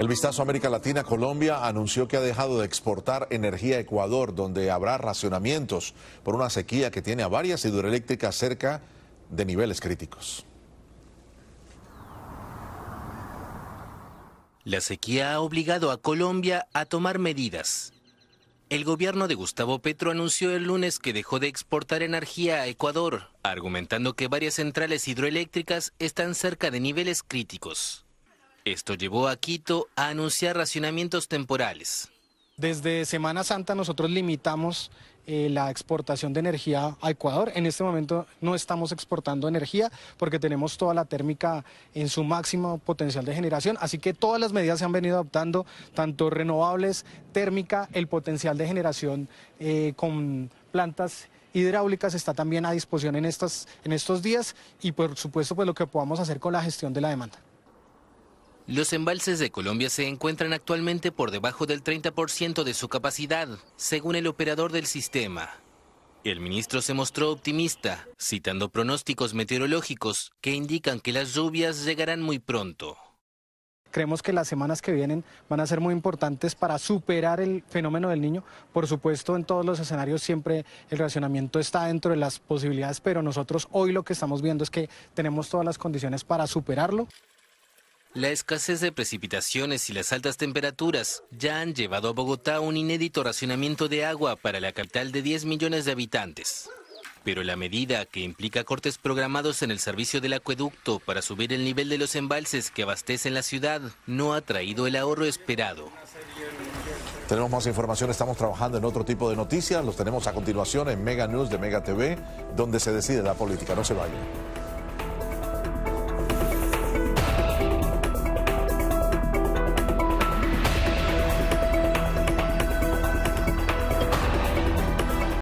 El vistazo América Latina, Colombia anunció que ha dejado de exportar energía a Ecuador, donde habrá racionamientos por una sequía que tiene a varias hidroeléctricas cerca de niveles críticos. La sequía ha obligado a Colombia a tomar medidas. El gobierno de Gustavo Petro anunció el lunes que dejó de exportar energía a Ecuador, argumentando que varias centrales hidroeléctricas están cerca de niveles críticos. Esto llevó a Quito a anunciar racionamientos temporales. Desde Semana Santa nosotros limitamos eh, la exportación de energía a Ecuador. En este momento no estamos exportando energía porque tenemos toda la térmica en su máximo potencial de generación. Así que todas las medidas se han venido adoptando, tanto renovables, térmica, el potencial de generación eh, con plantas hidráulicas está también a disposición en, en estos días y por supuesto pues lo que podamos hacer con la gestión de la demanda. Los embalses de Colombia se encuentran actualmente por debajo del 30% de su capacidad, según el operador del sistema. El ministro se mostró optimista, citando pronósticos meteorológicos que indican que las lluvias llegarán muy pronto. Creemos que las semanas que vienen van a ser muy importantes para superar el fenómeno del niño. Por supuesto, en todos los escenarios siempre el racionamiento está dentro de las posibilidades, pero nosotros hoy lo que estamos viendo es que tenemos todas las condiciones para superarlo. La escasez de precipitaciones y las altas temperaturas ya han llevado a Bogotá un inédito racionamiento de agua para la capital de 10 millones de habitantes. Pero la medida, que implica cortes programados en el servicio del acueducto para subir el nivel de los embalses que abastecen la ciudad, no ha traído el ahorro esperado. Tenemos más información, estamos trabajando en otro tipo de noticias, los tenemos a continuación en Mega News de Mega TV, donde se decide la política. No se vayan.